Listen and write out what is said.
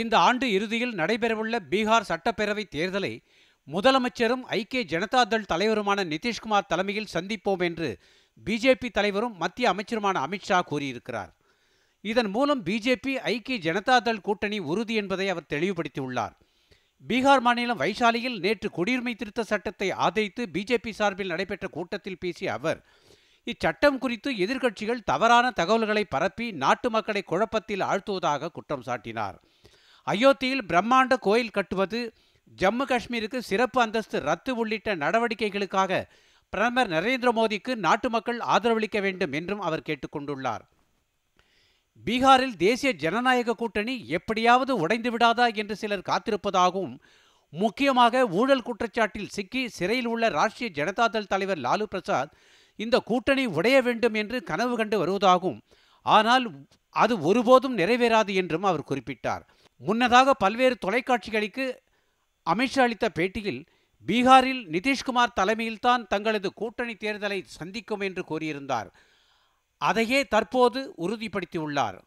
இந்த ஆண்டு இறுதியில் நடைபெறவுள்ள பீகார் சட்டப்பேரவை தேர்தலை முதலமைச்சரும் ஐக்கிய ஜனதாதள் தலைவருமான நிதிஷ்குமார் தலைமையில் சந்திப்போம் என்று பிஜேபி தலைவரும் மத்திய அமைச்சருமான அமித்ஷா கூறியிருக்கிறார் இதன் மூலம் பிஜேபி ஐக்கிய ஜனதாதள் கூட்டணி உறுதி என்பதை அவர் தெளிவுபடுத்தியுள்ளார் பீகார் மாநிலம் வைசாலியில் நேற்று குடியுரிமை திருத்த சட்டத்தை ஆதரித்து பிஜேபி சார்பில் நடைபெற்ற கூட்டத்தில் பேசிய அவர் இச்சட்டம் குறித்து எதிர்க்கட்சிகள் தவறான தகவல்களை பரப்பி நாட்டு மக்களை குழப்பத்தில் ஆழ்த்துவதாக குற்றம் சாட்டினார் அயோத்தியில் பிரம்மாண்ட கோயில் கட்டுவது ஜம்மு காஷ்மீருக்கு சிறப்பு அந்தஸ்து ரத்து உள்ளிட்ட நடவடிக்கைகளுக்காக பிரதமர் நரேந்திர மோடிக்கு நாட்டு மக்கள் ஆதரவளிக்க வேண்டும் என்றும் அவர் கேட்டுக்கொண்டுள்ளார் பீகாரில் தேசிய ஜனநாயக கூட்டணி எப்படியாவது உடைந்து விடாதா என்று சிலர் காத்திருப்பதாகவும் முக்கியமாக ஊழல் குற்றச்சாட்டில் சிக்கி சிறையில் உள்ள ராஷ்டிரிய ஜனதாதள் தலைவர் லாலு பிரசாத் இந்த கூட்டணி உடைய வேண்டும் என்று கனவு கண்டு வருவதாகவும் ஆனால் அது ஒருபோதும் நிறைவேறாது என்றும் அவர் குறிப்பிட்டார் முன்னதாக பல்வேறு தொலைக்காட்சிகளுக்கு அமித்ஷா அளித்த பேட்டியில் பீகாரில் நிதிஷ்குமார் தலைமையில்தான் தங்களது கூட்டணி தேர்தலை சந்திக்கும் என்று கூறியிருந்தார் அதையே தற்போது உறுதிப்படுத்தியுள்ளார்